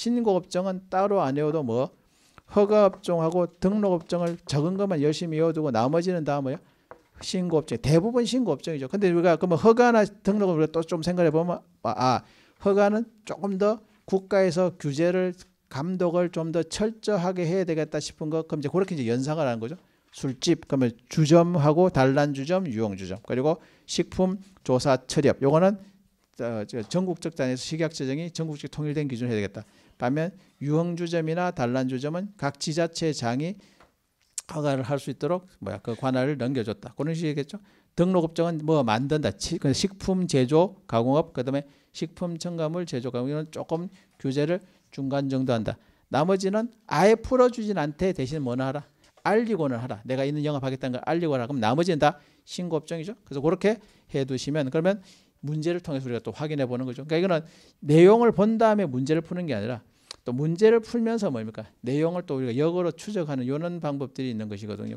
신고 업종은 따로 안 해도 뭐 허가 업종하고 등록 업종을 적은 것만 열심히 외워두고 나머지는 다뭐요 신고 업종. 대부분 신고 업종이죠. 근데 우리가 그러면 허가나 등록을 우리가 또좀 생각해 보면 아, 아, 허가는 조금 더 국가에서 규제를 감독을 좀 더 철저하게 해야 되겠다 싶은 것 그럼 이제 그렇게 이제 연상을 하는 거죠. 술집 그러면 주점하고 단란 주점, 유용 주점 그리고 식품 조사 처리업 요거는 어, 전국적 단위에서 식약 제정이 전국적 통일된 기준을 해야 되겠다. 반면 유흥주점이나 단란주점은 각 지자체 장이 허가를 할 수 있도록 뭐야 그 관할을 넘겨줬다. 그런 식이겠죠. 등록업종은 뭐 만든다. 그 식품 제조 가공업 그다음에 식품 첨가물 제조 가공업은 조금 규제를 중간 정도 한다. 나머지는 아예 풀어주진 않되 대신 뭐나 하라. 알리고는 하라. 내가 있는 영업하겠다는 걸 알리고 하라. 그럼 나머지는 다 신고업종이죠. 그래서 그렇게 해두시면 그러면 문제를 통해서 우리가 또 확인해 보는 거죠. 그러니까 이거는 내용을 본 다음에 문제를 푸는 게 아니라 또 문제를 풀면서 뭡니까? 내용을 또 우리가 역으로 추적하는 이런 방법들이 있는 것이거든요.